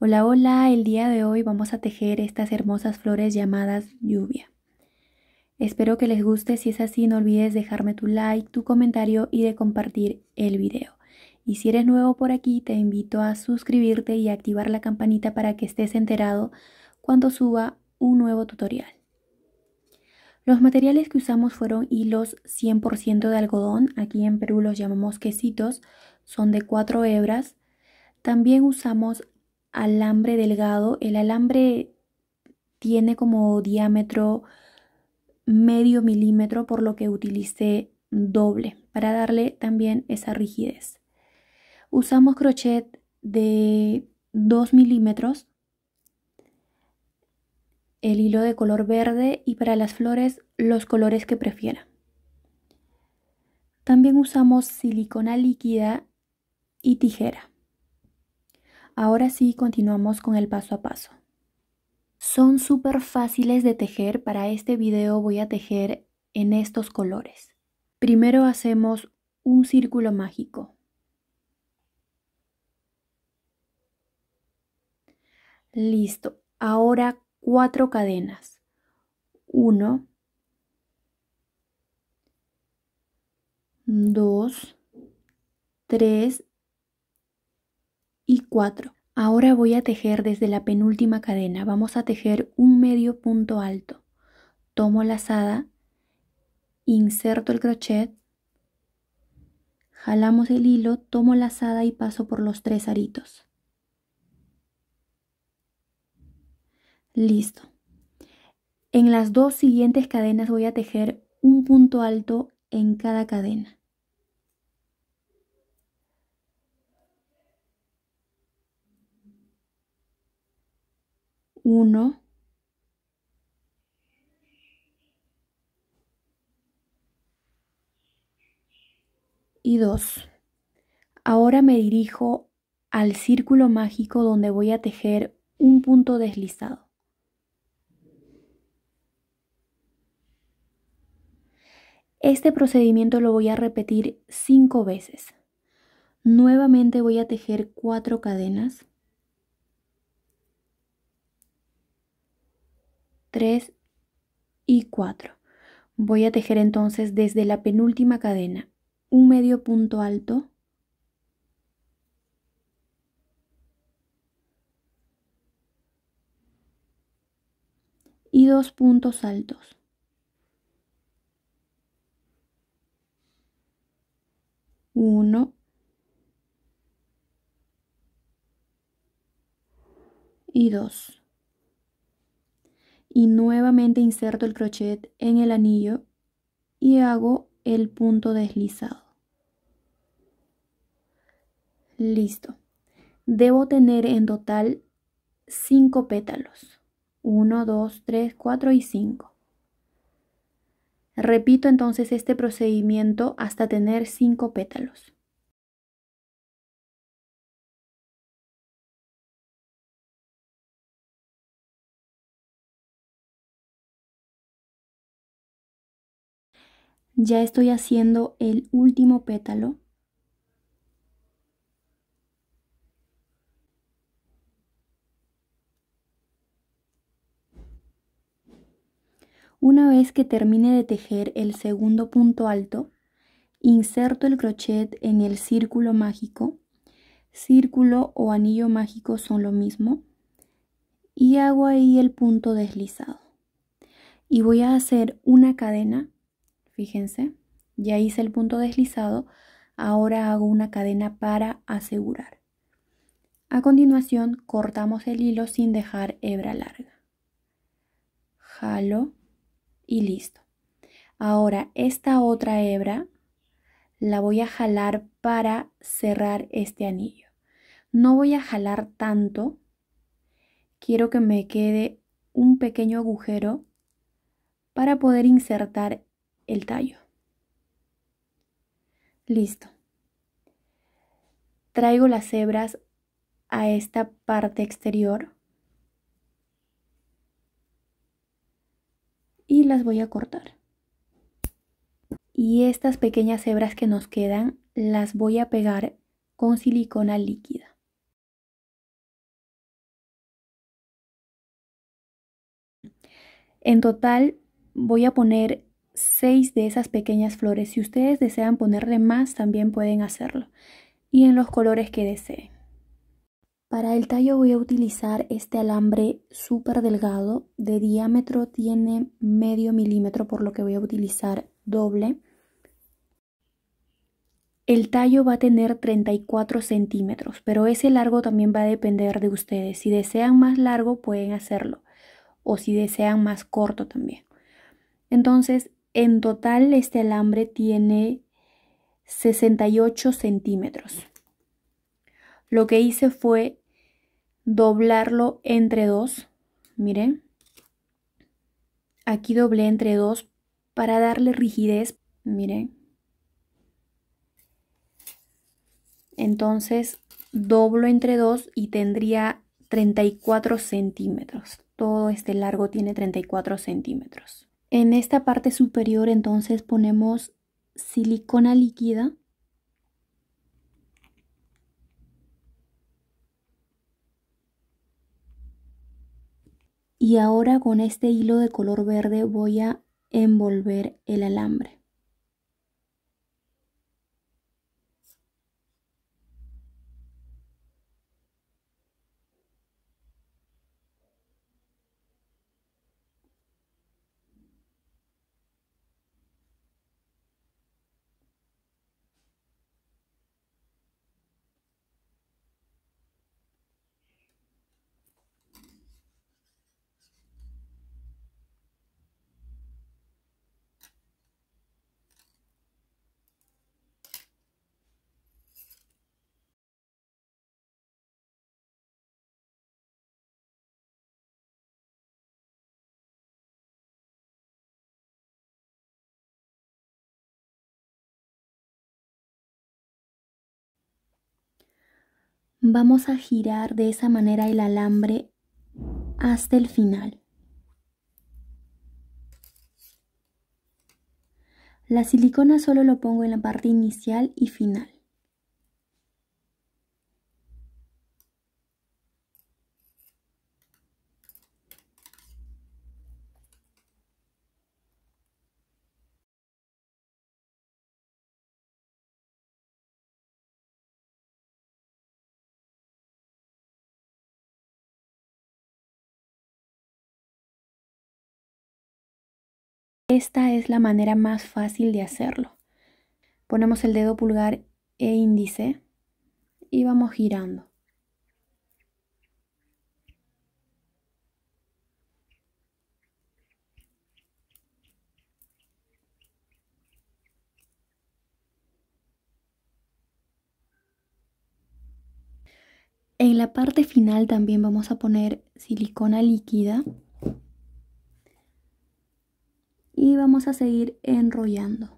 Hola, hola, el día de hoy vamos a tejer estas hermosas flores llamadas lluvia. Espero que les guste, si es así no olvides dejarme tu like, tu comentario y de compartir el video. Y si eres nuevo por aquí te invito a suscribirte y activar la campanita para que estés enterado cuando suba un nuevo tutorial. Los materiales que usamos fueron hilos 100% de algodón, aquí en Perú los llamamos quesitos, son de 4 hebras. También usamos alambre delgado. El alambre tiene como diámetro medio milímetro, por lo que utilicé doble para darle también esa rigidez. Usamos crochet de 2 milímetros, el hilo de color verde y para las flores los colores que prefiera. También usamos silicona líquida y tijera. Ahora sí continuamos con el paso a paso. Son súper fáciles de tejer, para este video voy a tejer en estos colores. Primero hacemos un círculo mágico. Listo, ahora cuatro cadenas. Uno, dos, tres y 4. Ahora voy a tejer desde la penúltima cadena. Vamos a tejer un medio punto alto. Tomo la lazada, inserto el crochet, jalamos el hilo, tomo la lazada y paso por los tres aritos. Listo. En las dos siguientes cadenas voy a tejer un punto alto en cada cadena. 1 y 2 Ahora me dirijo al círculo mágico donde voy a tejer un punto deslizado. Este procedimiento lo voy a repetir cinco veces. Nuevamente voy a tejer cuatro cadenas. 3 y 4. Voy a tejer entonces desde la penúltima cadena un medio punto alto y dos puntos altos. 1 y 2 y nuevamente inserto el crochet en el anillo y hago el punto deslizado. Listo. Debo tener en total 5 pétalos. 1, 2, 3, 4 y 5. Repito entonces este procedimiento hasta tener 5 pétalos. Ya estoy haciendo el último pétalo. Una vez que termine de tejer el segundo punto alto, inserto el crochet en el círculo mágico. Círculo o anillo mágico son lo mismo. Y hago ahí el punto deslizado. Y voy a hacer una cadena fíjense, ya hice el punto deslizado, ahora hago una cadena para asegurar. A continuación cortamos el hilo sin dejar hebra larga. Jalo y listo. Ahora esta otra hebra la voy a jalar para cerrar este anillo. No voy a jalar tanto. Quiero que me quede un pequeño agujero para poder insertar el tallo. Listo. Traigo las hebras a esta parte exterior y las voy a cortar. Y estas pequeñas hebras que nos quedan las voy a pegar con silicona líquida. En total voy a poner seis de esas pequeñas flores. Si ustedes desean ponerle más, también pueden hacerlo. Y en los colores que deseen. Para el tallo voy a utilizar este alambre súper delgado. De diámetro tiene medio milímetro, por lo que voy a utilizar doble. El tallo va a tener 34 centímetros, pero ese largo también va a depender de ustedes. Si desean más largo, pueden hacerlo. O si desean más corto también. Entonces, en total este alambre tiene 68 centímetros. Lo que hice fue doblarlo entre dos. Miren. Aquí doblé entre dos para darle rigidez. Miren. Entonces doblo entre dos y tendría 34 centímetros. Todo este largo tiene 34 centímetros. En esta parte superior entonces ponemos silicona líquida. Y ahora con este hilo de color verde voy a envolver el alambre. vamos a girar de esa manera el alambre hasta el final. La silicona solo lo pongo en la parte inicial y final. Esta es la manera más fácil de hacerlo. Ponemos el dedo pulgar e índice y vamos girando. En la parte final también vamos a poner silicona líquida vamos a seguir enrollando.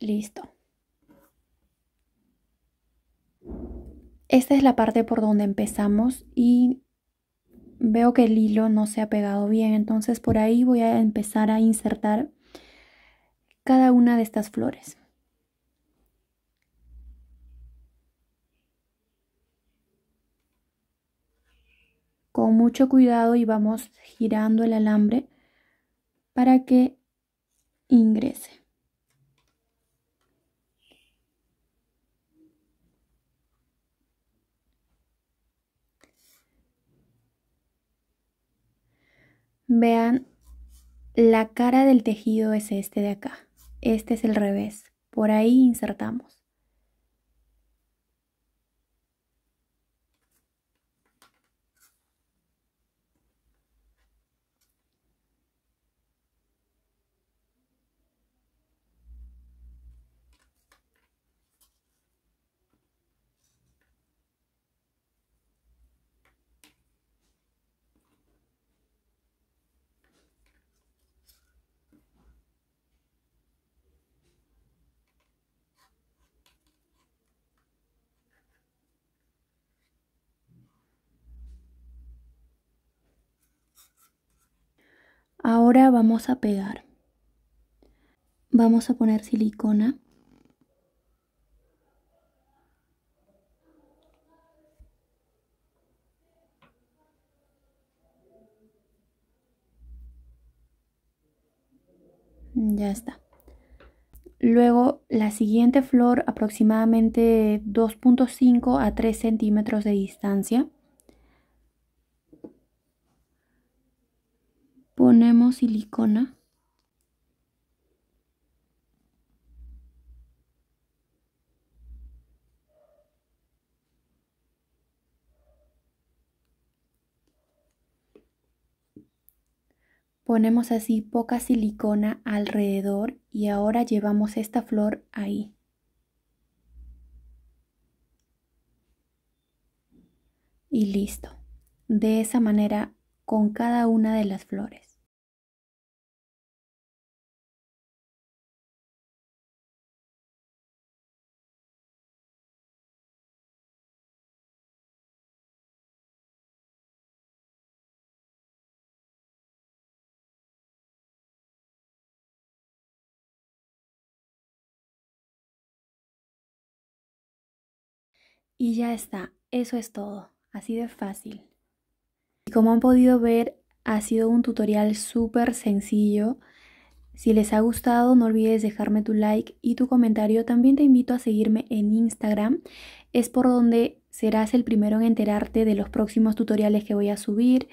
listo. Esta es la parte por donde empezamos y veo que el hilo no se ha pegado bien, entonces por ahí voy a empezar a insertar cada una de estas flores. Con mucho cuidado y vamos girando el alambre para que ingrese. Vean, la cara del tejido es este de acá. Este es el revés. Por ahí insertamos. Ahora vamos a pegar. Vamos a poner silicona. Ya está. Luego la siguiente flor aproximadamente 2.5 a 3 centímetros de distancia. ponemos silicona. Ponemos así poca silicona alrededor y ahora llevamos esta flor ahí. Y listo. De esa manera con cada una de las flores. Y ya está, eso es todo, así de fácil. Y como han podido ver, ha sido un tutorial súper sencillo. Si les ha gustado, no olvides dejarme tu like y tu comentario. También te invito a seguirme en Instagram. Es por donde serás el primero en enterarte de los próximos tutoriales que voy a subir,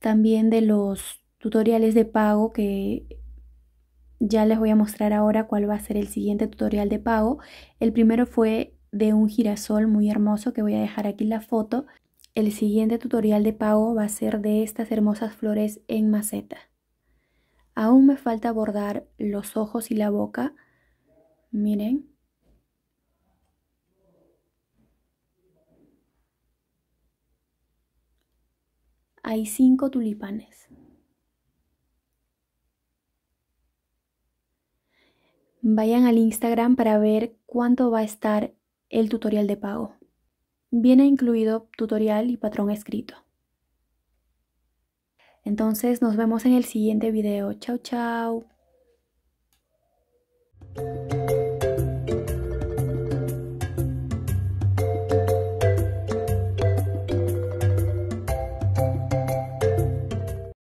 también de los tutoriales de pago que ya les voy a mostrar ahora cuál va a ser el siguiente tutorial de pago. El primero fue de un girasol muy hermoso que voy a dejar aquí la foto. El siguiente tutorial de pago va a ser de estas hermosas flores en maceta. Aún me falta bordar los ojos y la boca. Miren. Hay cinco tulipanes. Vayan al Instagram para ver cuánto va a estar el tutorial de pago. Viene incluido tutorial y patrón escrito. Entonces nos vemos en el siguiente video. Chao, chao.